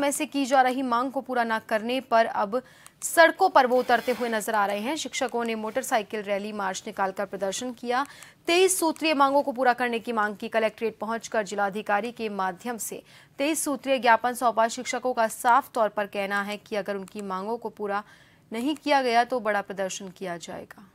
समय से की जा रही मांग को पूरा न करने पर अब सड़कों पर वो उतरते हुए नजर आ रहे हैं शिक्षकों ने मोटरसाइकिल रैली मार्च निकालकर प्रदर्शन किया तेईस सूत्रीय मांगों को पूरा करने की मांग की कलेक्ट्रेट पहुंचकर जिलाधिकारी के माध्यम से तेईस सूत्रीय ज्ञापन सौंपा शिक्षकों का साफ तौर पर कहना है कि अगर उनकी मांगों को पूरा नहीं किया गया तो बड़ा प्रदर्शन किया जाएगा